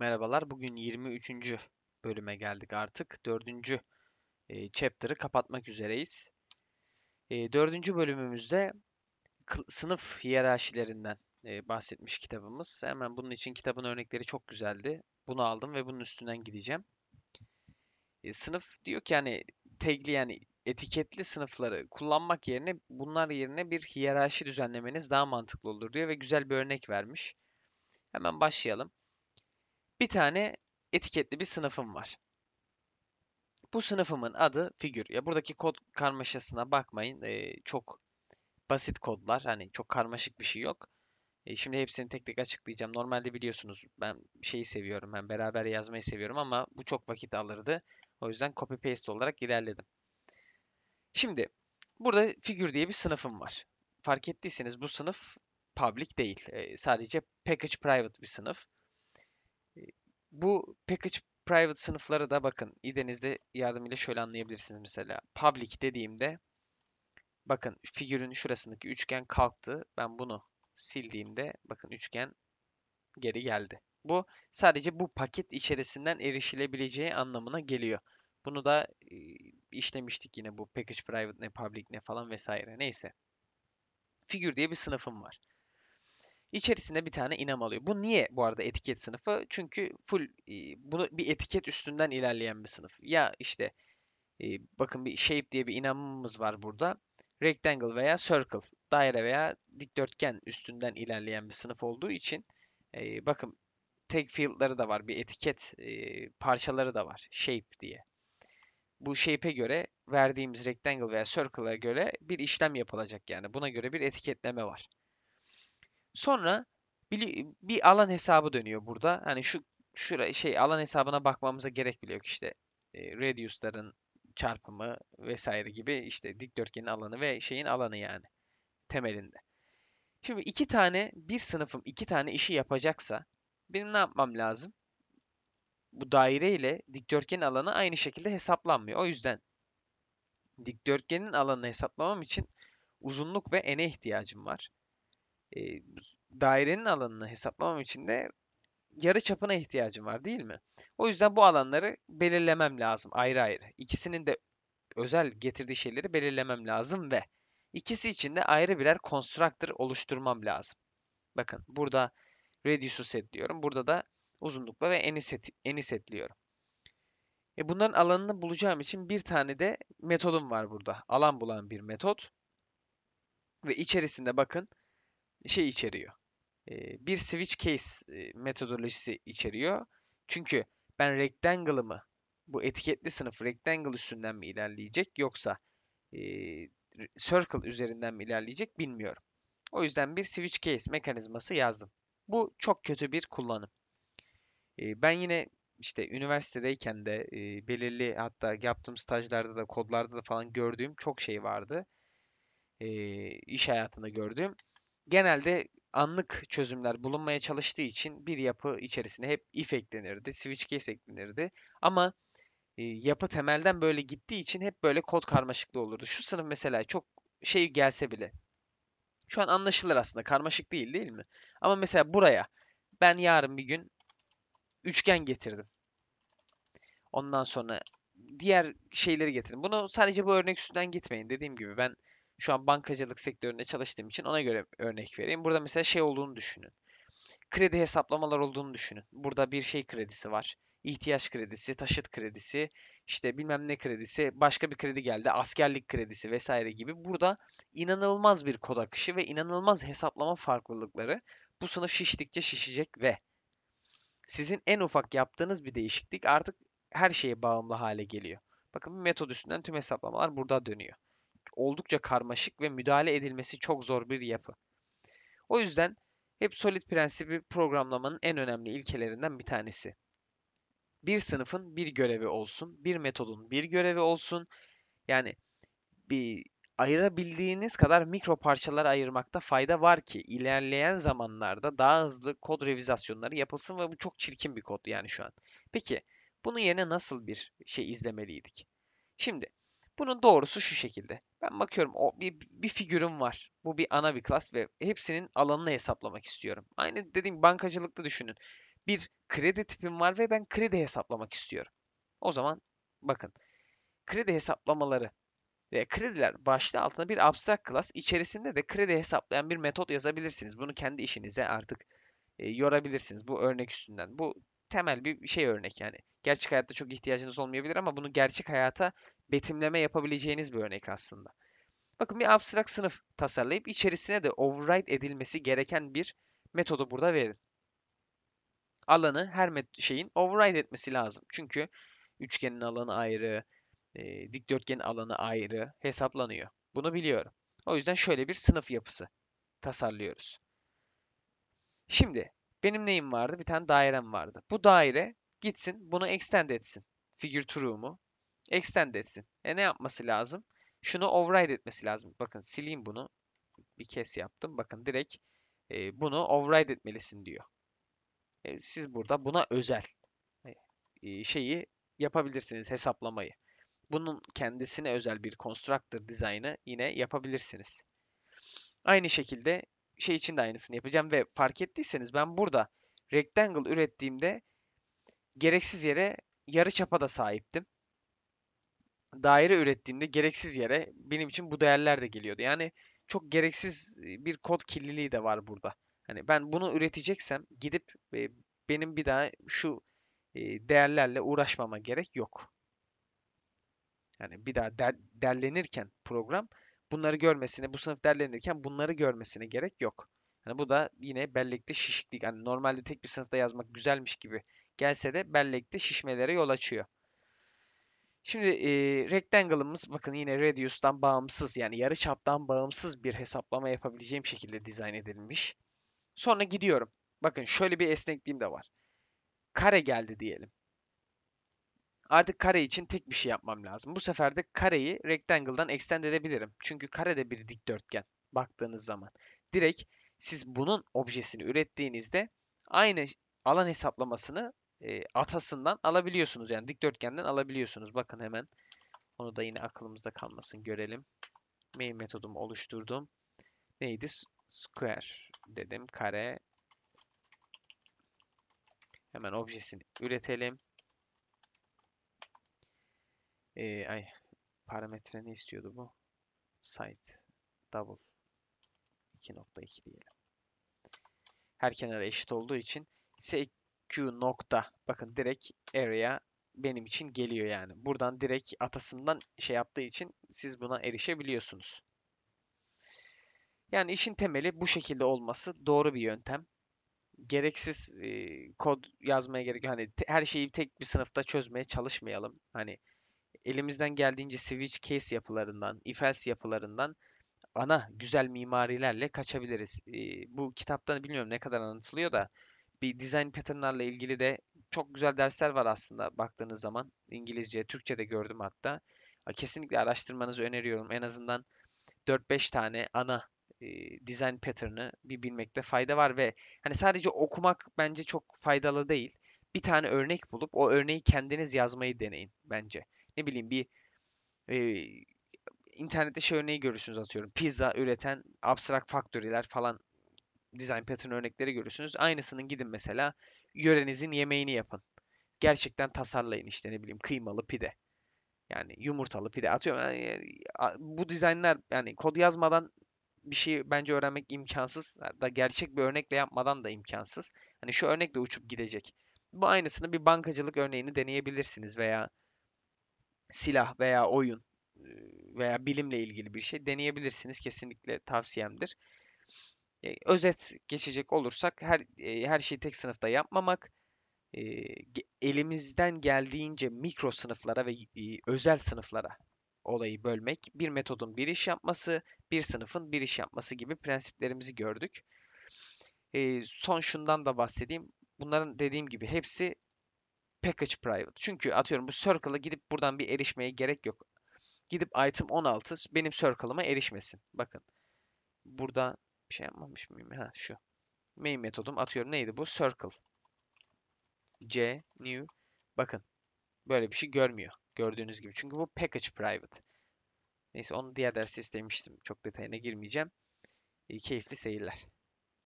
Merhabalar. Bugün 23. bölüme geldik artık. 4. E, chapter'ı kapatmak üzereyiz. 4. E, bölümümüzde sınıf hiyerarşilerinden e, bahsetmiş kitabımız. Hemen bunun için kitabın örnekleri çok güzeldi. Bunu aldım ve bunun üstünden gideceğim. E, sınıf diyor ki hani tagli yani etiketli sınıfları kullanmak yerine bunlar yerine bir hiyerarşi düzenlemeniz daha mantıklı olur diyor ve güzel bir örnek vermiş. Hemen başlayalım bir tane etiketli bir sınıfım var. Bu sınıfımın adı figür. Ya buradaki kod karmaşasına bakmayın. Ee, çok basit kodlar. Hani çok karmaşık bir şey yok. E, şimdi hepsini tek tek açıklayacağım. Normalde biliyorsunuz ben şeyi seviyorum. Ben beraber yazmayı seviyorum ama bu çok vakit alırdı. O yüzden copy paste olarak ilerledim. Şimdi burada figür diye bir sınıfım var. Fark ettiyseniz bu sınıf public değil. E, sadece package private bir sınıf bu package private sınıfları da bakın IDENiz'de yardımıyla şöyle anlayabilirsiniz mesela. Public dediğimde bakın figürün şurasındaki üçgen kalktı. Ben bunu sildiğimde bakın üçgen geri geldi. Bu sadece bu paket içerisinden erişilebileceği anlamına geliyor. Bunu da e, işlemiştik yine bu package private ne public ne falan vesaire neyse. Figür diye bir sınıfım var. İçerisinde bir tane inem alıyor. Bu niye bu arada etiket sınıfı? Çünkü full e, bunu bir etiket üstünden ilerleyen bir sınıf. Ya işte e, bakın bir shape diye bir inamımız var burada. Rectangle veya circle, daire veya dikdörtgen üstünden ilerleyen bir sınıf olduğu için e, bakın tag field'ları da var. Bir etiket parçaları da var. Shape diye. Bu shape'e göre verdiğimiz rectangle veya circle'a göre bir işlem yapılacak yani. Buna göre bir etiketleme var. Sonra bir, bir alan hesabı dönüyor burada. Hani şu şura şey alan hesabına bakmamıza gerek bile yok işte. E, radius'ların çarpımı vesaire gibi işte dikdörtgenin alanı ve şeyin alanı yani temelinde. Şimdi iki tane bir sınıfım iki tane işi yapacaksa benim ne yapmam lazım? Bu daire ile dikdörtgenin alanı aynı şekilde hesaplanmıyor. O yüzden dikdörtgenin alanını hesaplamam için uzunluk ve ene ihtiyacım var e, dairenin alanını hesaplamam için de yarı çapına ihtiyacım var değil mi? O yüzden bu alanları belirlemem lazım ayrı ayrı. İkisinin de özel getirdiği şeyleri belirlemem lazım ve ikisi için de ayrı birer constructor oluşturmam lazım. Bakın burada radius'u setliyorum. Burada da uzunlukla ve eni, set, eni setliyorum. E bunların alanını bulacağım için bir tane de metodum var burada. Alan bulan bir metot. Ve içerisinde bakın şey içeriyor. bir switch case metodolojisi içeriyor. Çünkü ben rectangle'ımı bu etiketli sınıf rectangle üstünden mi ilerleyecek yoksa circle üzerinden mi ilerleyecek bilmiyorum. O yüzden bir switch case mekanizması yazdım. Bu çok kötü bir kullanım. ben yine işte üniversitedeyken de belirli hatta yaptığım stajlarda da kodlarda da falan gördüğüm çok şey vardı. İş hayatında gördüğüm genelde anlık çözümler bulunmaya çalıştığı için bir yapı içerisine hep if eklenirdi, switch case eklenirdi. Ama e, yapı temelden böyle gittiği için hep böyle kod karmaşıklığı olurdu. Şu sınıf mesela çok şey gelse bile şu an anlaşılır aslında. Karmaşık değil değil mi? Ama mesela buraya ben yarın bir gün üçgen getirdim. Ondan sonra diğer şeyleri getirdim. Bunu sadece bu örnek üstünden gitmeyin. Dediğim gibi ben şu an bankacılık sektöründe çalıştığım için ona göre örnek vereyim. Burada mesela şey olduğunu düşünün. Kredi hesaplamalar olduğunu düşünün. Burada bir şey kredisi var. İhtiyaç kredisi, taşıt kredisi, işte bilmem ne kredisi, başka bir kredi geldi, askerlik kredisi vesaire gibi. Burada inanılmaz bir kod akışı ve inanılmaz hesaplama farklılıkları bu sınıf şiştikçe şişecek ve sizin en ufak yaptığınız bir değişiklik artık her şeye bağımlı hale geliyor. Bakın bir metod üstünden tüm hesaplamalar burada dönüyor oldukça karmaşık ve müdahale edilmesi çok zor bir yapı. O yüzden hep solid prensibi programlamanın en önemli ilkelerinden bir tanesi. Bir sınıfın bir görevi olsun, bir metodun bir görevi olsun. Yani bir ayırabildiğiniz kadar mikro parçalar ayırmakta fayda var ki ilerleyen zamanlarda daha hızlı kod revizasyonları yapılsın ve bu çok çirkin bir kod yani şu an. Peki bunun yerine nasıl bir şey izlemeliydik? Şimdi bunun doğrusu şu şekilde. Ben bakıyorum o bir, bir figürüm var. Bu bir ana bir klas ve hepsinin alanını hesaplamak istiyorum. Aynı dediğim bankacılıkta düşünün. Bir kredi tipim var ve ben kredi hesaplamak istiyorum. O zaman bakın. Kredi hesaplamaları ve krediler başlığı altında bir abstract class içerisinde de kredi hesaplayan bir metot yazabilirsiniz. Bunu kendi işinize artık e, yorabilirsiniz bu örnek üstünden. Bu temel bir şey örnek yani. Gerçek hayatta çok ihtiyacınız olmayabilir ama bunu gerçek hayata betimleme yapabileceğiniz bir örnek aslında. Bakın bir abstrakt sınıf tasarlayıp içerisine de override edilmesi gereken bir metodu burada verin. Alanı her şeyin override etmesi lazım. Çünkü üçgenin alanı ayrı, e, dikdörtgenin alanı ayrı hesaplanıyor. Bunu biliyorum. O yüzden şöyle bir sınıf yapısı tasarlıyoruz. Şimdi benim neyim vardı? Bir tane dairem vardı. Bu daire gitsin bunu extend etsin. Figür true'umu. Extend etsin. E ne yapması lazım? Şunu override etmesi lazım. Bakın sileyim bunu. Bir kes yaptım. Bakın direkt e, bunu override etmelisin diyor. E, siz burada buna özel e, e şeyi yapabilirsiniz hesaplamayı. Bunun kendisine özel bir constructor dizaynı yine yapabilirsiniz. Aynı şekilde şey için de aynısını yapacağım ve fark ettiyseniz ben burada rectangle ürettiğimde gereksiz yere yarı çapa da sahiptim. Daire ürettiğimde gereksiz yere benim için bu değerler de geliyordu. Yani çok gereksiz e, bir kod kirliliği de var burada. Hani ben bunu üreteceksem gidip e, benim bir daha şu e, değerlerle uğraşmama gerek yok. Yani bir daha der, derlenirken program bunları görmesine, bu sınıf derlenirken bunları görmesine gerek yok. Hani bu da yine bellekte şişiklik. Yani normalde tek bir sınıfta yazmak güzelmiş gibi gelse de bellekte şişmelere yol açıyor. Şimdi e, rectangle'ımız bakın yine radius'tan bağımsız yani yarı çaptan bağımsız bir hesaplama yapabileceğim şekilde dizayn edilmiş. Sonra gidiyorum. Bakın şöyle bir esnekliğim de var. Kare geldi diyelim. Artık kare için tek bir şey yapmam lazım. Bu sefer de kareyi rectangle'dan extend edebilirim. Çünkü kare de bir dikdörtgen baktığınız zaman. Direkt siz bunun objesini ürettiğinizde aynı alan hesaplamasını e, atasından alabiliyorsunuz. Yani dikdörtgenden alabiliyorsunuz. Bakın hemen onu da yine aklımızda kalmasın görelim. Main metodumu oluşturdum. Neydi? Square dedim. Kare. Hemen objesini üretelim e, ay parametre ne istiyordu bu? Site double 2.2 diyelim. Her kenara eşit olduğu için SQ nokta bakın direkt area benim için geliyor yani. Buradan direkt atasından şey yaptığı için siz buna erişebiliyorsunuz. Yani işin temeli bu şekilde olması doğru bir yöntem. Gereksiz e, kod yazmaya gerek yok. Hani her şeyi tek bir sınıfta çözmeye çalışmayalım. Hani elimizden geldiğince switch case yapılarından, if-else yapılarından ana güzel mimarilerle kaçabiliriz. bu kitaptan bilmiyorum ne kadar anlatılıyor da bir design patternlarla ilgili de çok güzel dersler var aslında baktığınız zaman. İngilizce, Türkçe de gördüm hatta. Kesinlikle araştırmanızı öneriyorum. En azından 4-5 tane ana e, design pattern'ı bir bilmekte fayda var ve hani sadece okumak bence çok faydalı değil. Bir tane örnek bulup o örneği kendiniz yazmayı deneyin bence. Ne bileyim bir e, internette şey örneği görürsünüz atıyorum. Pizza üreten abstract factory'ler falan design pattern örnekleri görürsünüz. Aynısının gidin mesela yörenizin yemeğini yapın. Gerçekten tasarlayın işte ne bileyim kıymalı pide. Yani yumurtalı pide atıyorum. Yani, bu dizaynlar yani kod yazmadan bir şey bence öğrenmek imkansız. Da gerçek bir örnekle yapmadan da imkansız. Hani şu örnekle uçup gidecek. Bu aynısını bir bankacılık örneğini deneyebilirsiniz veya silah veya oyun veya bilimle ilgili bir şey deneyebilirsiniz. Kesinlikle tavsiyemdir. özet geçecek olursak her her şeyi tek sınıfta yapmamak, elimizden geldiğince mikro sınıflara ve özel sınıflara olayı bölmek, bir metodun bir iş yapması, bir sınıfın bir iş yapması gibi prensiplerimizi gördük. son şundan da bahsedeyim. Bunların dediğim gibi hepsi package private. Çünkü atıyorum bu circle'a gidip buradan bir erişmeye gerek yok. Gidip item 16 benim circle'ıma erişmesin. Bakın. Burada bir şey yapmamış mıyım? Ha şu. Main metodum atıyorum neydi bu? Circle. C new. Bakın. Böyle bir şey görmüyor. Gördüğünüz gibi. Çünkü bu package private. Neyse onu diğer dersi istemiştim. Çok detayına girmeyeceğim. İyi, keyifli seyirler.